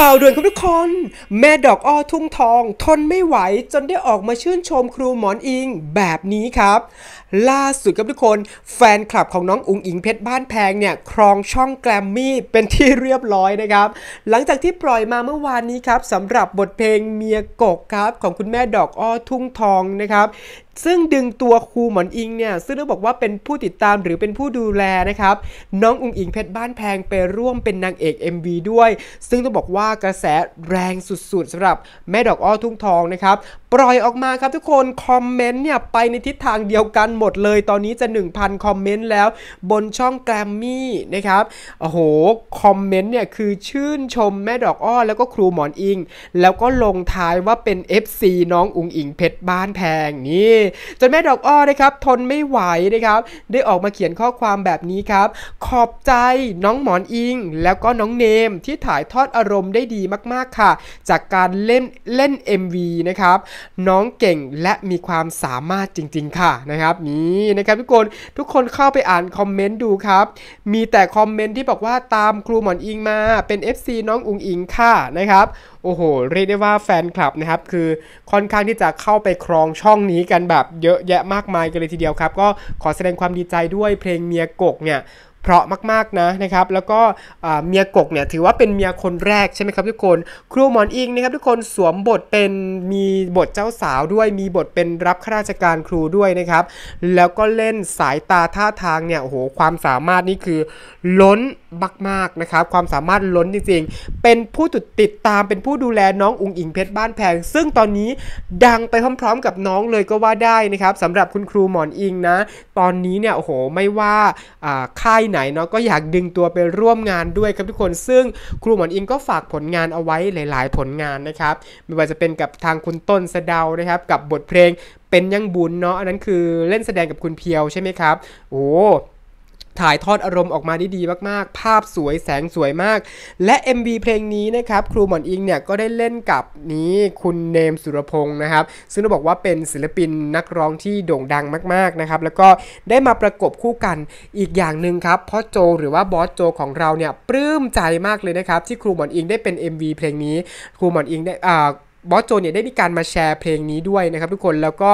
ข่าวด่วนครับทุกคนแม่ดอกอ้อทุ่งทอง ทนไม่ไหวจนได้ออกมาชื่นชมครูหมอนอิงแบบนี้ครับ ล่าสุดครับทุกคนแฟนคลับของน้องอุงอิงเพชรบ้านแพงเนี่ยครองช่องแกรมมี่เป็นที่เรียบร้อยนะครับหลังจากที่ปล่อยมาเมื่อวานนี้ครับสำหรับบทเพลงเมียกกครับของคุณแม่ดอกอ้อทุ่งทองนะครับซึ่งดึงตัวครูหมอนอิงเนี่ย ซึ่งต้องบอกว่าเป็นผู้ติดตามหรือเป็นผู้ดูแลนะครับ น้องอุงอิงเพชรบ้านแพงไปร่วมเป็นนางเอก MV ด้วย ซึ่งต้องบอกว่ากระแสแรงสุดๆสำหรับแม่ดอกอ้อทุ่งทองนะครับ ปล่อยออกมาครับทุกคน คอมเมนต์เนี่ยไปในทิศทางเดียวกันหมดเลย ตอนนี้จะ 1,000คอมเมนต์แล้วบนช่องแกรมมี่นะครับ โอ้โห คอมเมนต์เนี่ยคือชื่นชมแม่ดอกอ้อแล้วก็ครูหมอนอิง แล้วก็ลงท้ายว่าเป็น FC น้องอุงอิงเพชรบ้านแพงนี่จนแม่ดอกอ้อนะครับทนไม่ไหวนะครับได้ออกมาเขียนข้อความแบบนี้ครับ ขอบใจน้องหมอนอิงแล้วก็น้องเนมที่ถ่ายทอดอารมณ์ได้ดีมากๆค่ะ จากการเล่นเล่น MV นะครับน้องเก่งและมีความสามารถจริงๆ ค่ะนะครับนี่นะครับ ทุกคนทุกคนเข้าไปอ่านคอมเมนต์ดูครับ มีแต่คอมเมนต์ที่บอกว่าตามครูหมอนอิงมาเป็น FC น้องอุงอิงค่ะนะครับโอ้โหเรียกได้ว่าแฟนคลับนะครับคือค่อนข้างที่จะเข้าไปครองช่องนี้กันแบบเยอะแยะมากมายกันเลยทีเดียวครับ ก็ขอแสดงความดีใจด้วยเพลงเมียกกเนี่ยเพราะมากๆนะนะครับแล้วก็เมียกกเนี่ยถือว่าเป็นเมียคนแรกใช่ไหมครับทุกคนครูหมอนอิงนะครับทุกคนสวมบทเป็นมีบทเจ้าสาวด้วย มีบทเป็นรับข้าราชการครูด้วยนะครับ แล้วก็เล่นสายตาท่าทางเนี่ยโอ้โหความสามารถนี่คือล้นมากๆนะครับความสามารถล้นจริงๆเป็นผู้ติดตามเป็นผู้ดูแลน้องอุงอิงเพชรบ้านแพงซึ่งตอนนี้ดังไปพร้อมๆ กับน้องเลยก็ว่าได้นะครับสำหรับคุณครูหมอนอิงนะตอนนี้เนี่ยโอ้โหไม่ว่าค่ายไหนไหนเนาะก็อยากดึงตัวไปร่วมงานด้วยครับทุกคน ซึ่งครูหมอนอิงก็ฝากผลงานเอาไว้หลาย ๆ ผลงานนะครับ ไม่ว่าจะเป็นกับทางคุณต้นสะเดานะครับ กับบทเพลงเป็นยังบุญเนาะอันนั้นคือเล่นแสดงกับคุณเพียวใช่ไหมครับ โอ้ถ่ายทอดอารมณ์ออกมาได้ดีมากๆ ภาพสวยแสงสวยมาก และ MV เพลงนี้นะครับครูหมอนอิงเนี่ยก็ได้เล่นกับนี้คุณเนมสุรพงศ์นะครับซึ่งเราบอกว่าเป็นศิลปินนักร้องที่โด่งดังมากๆ นะครับแล้วก็ได้มาประกบคู่กันอีกอย่างหนึ่งครับพ่อโจหรือว่าบอสโจของเราเนี่ยปลื้มใจมากเลยนะครับ ที่ครูหมอนอิงได้เป็น MV เพลงนี้ครูหมอนอิงได้อ่าบอสโจเนี่ยได้มีการมาแชร์เพลงนี้ด้วยนะครับ ทุกคนแล้วก็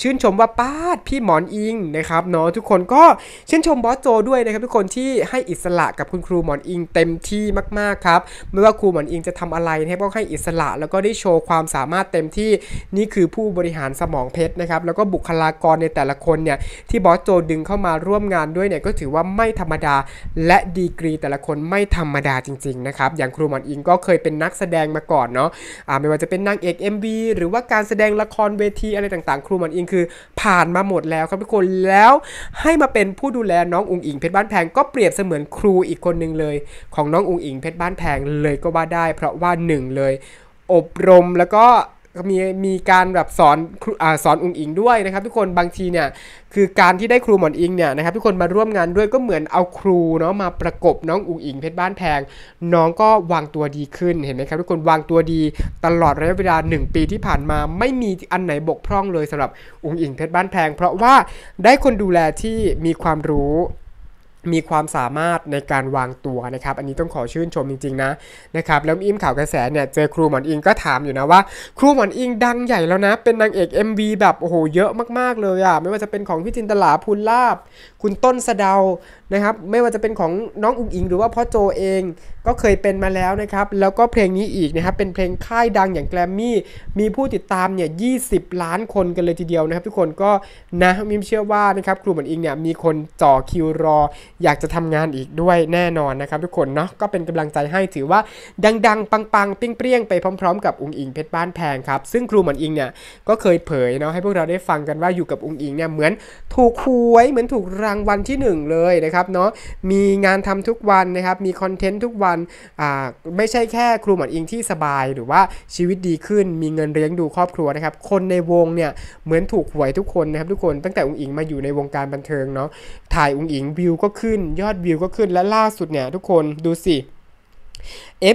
ชื่นชมว่าป้าด พี่หมอนอิงนะครับเนาะทุกคนก็ชื่นชมบอสโจด้วยนะครับทุกคนที่ให้อิสระกับคุณครูหมอนอิง เต็มที่มากๆครับไม่ว่าครูหมอนอิงจะทำอะไรให้พวกให้อิสระแล้วก็ได้โชว์ความสามารถเต็มที่นี่คือผู้บริหารสมองเพชรนะครับแล้วก็บุคลากรในแต่ละคนเนี่ยที่บอสโจดึงเข้ามาร่วมงานด้วยเนี่ยก็ถือว่าไม่ธรรมดาและดีกรีแต่ละคนไม่ธรรมดาจริงๆนะครับอย่างครูหมอนอิง ก็เคยเป็นนักแสดงมาก่อนเนาะะไม่ว่าจะเป็นนางเอก MV หรือว่าการแสดงละครเวทีอะไรต่างๆ ครูมันอิงคือผ่านมาหมดแล้วครับทุกคนแล้วให้มาเป็นผู้ดูแลน้อง อุงอิงเพชรบ้านแพง ก็เปรียบเสมือนครูอีกคนหนึ่งเลย ของน้องอุงอิงเพชรบ้านแพง เลยก็ว่าได้ เพราะว่าหนึ่งเลย อบรมแล้วก็มีมีการแบบสอนอสอนอุงอิงด้วยนะครับ ทุกคนบางทีเนี่ยคือการที่ได้ครูหมอนอิงเนี่ยนะครับทุกคนมาร่วมงานด้วยก็เหมือนเอาครูเนาะมาประกบน้องอุงอิงเพชรบ้านแพง น้องก็วางตัวดีขึ้นเห็นไหมครับทุกคนวางตัวดีตลอดระยะเวลา1 ปีที่ผ่านมาไม่มีอันไหนบกพร่องเลยสำหรับอุงอิงเพชรบ้านแพง เพราะว่าได้คนดูแลที่มีความรู้มีความสามารถในการวางตัวนะครับ อันนี้ต้องขอชื่นชมจริงๆนะนะครับแล้วอิมข่าวกระแสเนี่ยเจอครูหมอนอิงก็ถามอยู่นะว่าครูหมอนอิงดังใหญ่แล้วนะเป็นนางเอก MV แบบโอ้โหเยอะมากๆเลยอะไม่ว่าจะเป็นของพี่จินตลาพูลลาบ คุณต้นสะเดานะครับไม่ว่าจะเป็นของน้องอุ๋งอิงหรือว่าพ่อโจเองก็เคยเป็นมาแล้วนะครับ แล้วก็เพลงนี้อีกนะครับเป็นเพลงค่ายดังอย่างแกรมมี่มีผู้ติดตามเนี่ย 20 ล้านคนกันเลยทีเดียวนะครับ ทุกคนก็นะมิมเชื่อว่านะครับครูหมอนอิงเนี่ยมีคนจ่อคิวรออยากจะทำงานอีกด้วยแน่นอนนะครับทุกคนเนาะก็เป็นกำลังใจให้ถือว่าดัง ๆ ปังๆิ้งเปรี้ยง ไปพร้อม ๆ กับองค์อิงเพชรบ้านแพงครับซึ่งครูหมอนอิงเนี่ยก็เคยเผยเนาะให้พวกเราได้ฟังกันว่าอยู่กับองค์อิงเนี่ยเหมือนถูกหวยเหมือนถูกรางวัลที่ 1 เลยนะครับเนาะมีงานทำทุกวันนะครับมีคอนเทนต์ทุกวันอ่าไม่ใช่แค่ครูหมอนอิงที่สบาย หรือว่าชีวิตดีขึ้นมีเงินเลี้ยงดูครอบครัวนะครับคนในวงเนี่ยเหมือนถูกหวยทุกคนนะครับทุกคนตั้งแต่องค์อิงมาอยู่ในวงการบันเทิงเนาะถ่ายองค์อิงวิวก็ขึ้นขึ้นยอดวิวก็ขึ้นและล่าสุดเนี่ยทุกคนดูสิ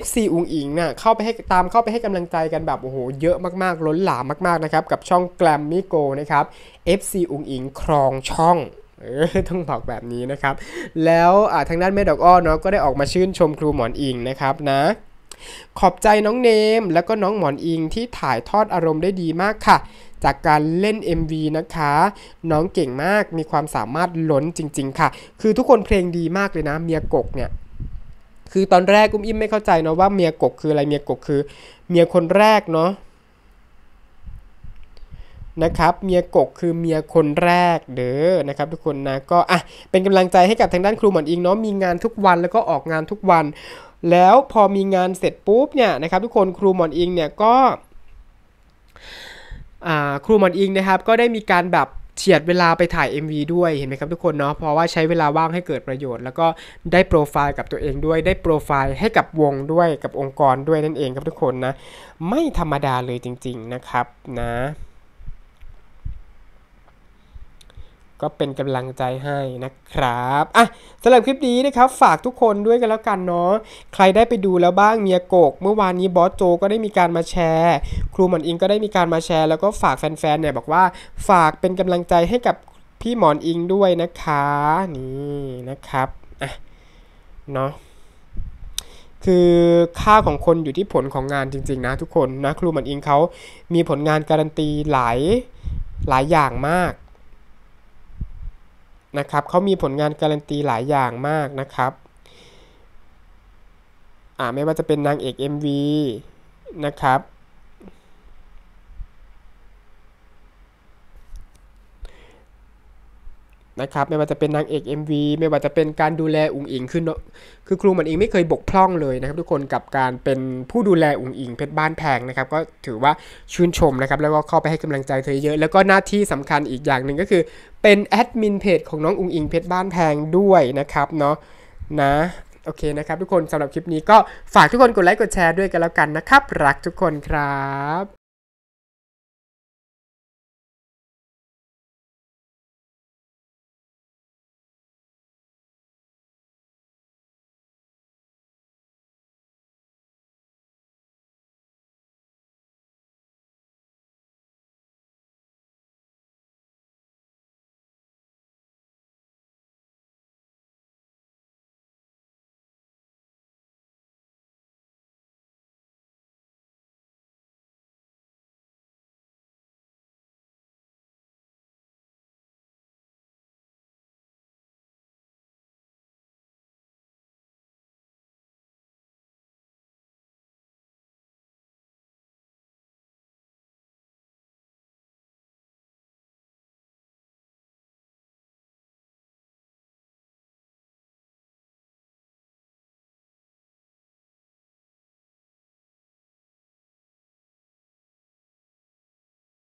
FC อุงอิงนะ่ะเข้าไปให้ตามเข้าไปให้กำลังใจกันแบบโอ้โห เยอะมากๆ ล้นหลามมากๆนะครับกับช่องแกลมมิโกนะครับ FC อุงอิงครองช่องเออต้องบอกแบบนี้นะครับ แล้วทางด้านแม่ดอกอ้อเนาะก็ได้ออกมาชื่นชมครูหมอนอิงนะครับนะขอบใจน้องเนมแล้วก็น้องหมอนอิงที่ถ่ายทอดอารมณ์ได้ดีมากค่ะ จากการเล่น MV นะคะ น้องเก่งมากมีความสามารถล้นจริง ๆ ค่ะ คือทุกคนเพลงดีมากเลยนะ เมียกกเนี่ยคือตอนแรกอุ้มอิ่มไม่เข้าใจเนาะว่าเมียกกคืออะไร เมียกกคือเมียคนแรกเนาะนะครับเมียกกคือเมียคนแรกเด้อนะครับทุกคนนะก็อ่ะเป็นกำลังใจให้กับทางด้านครูหมอนอิงเนาะมีงานทุกวันแล้วก็ออกงานทุกวันแล้วพอมีงานเสร็จปุ๊บเนี่ยนะครับ ทุกคนครูหมอนอิงเนี่ยก็ครูหมอนอิงนะครับ ก็ได้มีการแบบเฉียดเวลาไปถ่าย MV ด้วยเห็นไหมครับทุกคนเนาะเพราะว่าใช้เวลาว่างให้เกิดประโยชน์แล้วก็ได้โปรไฟล์กับตัวเองด้วยได้โปรไฟล์ให้กับวงด้วยกับองค์กรด้วยนั่นเอง ครับทุกคนนะไม่ธรรมดาเลยจริง ๆนะครับนะก็เป็นกำลังใจให้นะครับอ่ะสำหรับคลิปนี้นะครับฝากทุกคนด้วยกันแล้วกันเนาะใครได้ไปดูแล้วบ้างเมียโกก เมื่อวานนี้บอสโจก็ได้มีการมาแชร์ ครูหมอนอิงก็ได้มีการมาแชร์แล้วก็ฝากแฟนๆเนี่ยบอกว่าฝากเป็นกำลังใจให้กับพี่หมอนอิงด้วยนะคะนี่นะครับอ่ะเนาะคือค่าของคนอยู่ที่ผลของงานจริง ๆ นะทุกคนนะครูหมอนอิงเขามีผลงานการันตีหลายหลายอย่างมากนะครับเขามีผลงานการันตีหลายอย่างมากนะครับอ่าไม่ว่าจะเป็นนางเอก MV นะครับนะครับไม่ว่าจะเป็นนางเอก MV ไม่ว่าจะเป็นการดูแลอุงอิงคือคือครูมันเองไม่เคยบกพร่องเลยนะครับทุกคนกับการเป็นผู้ดูแลอุงอิง เพชรบ้านแพงนะครับ ก็ถือว่าชื่นชมนะครับแล้วก็เข้าไปให้กำลังใจเธอเยอะแล้วก็หน้าที่สำคัญอีกอย่างหนึ่งก็คือเป็นแอดมินเพจของน้องอุงอิง เพชรบ้านแพงด้วยนะครับเนาะนะโอเคนะครับ ทุกคนสำหรับคลิปนี้ก็ฝากทุกคนกดไลค์กดแชร์ด้วยกันแล้วกันนะครับ รักทุกคนครับ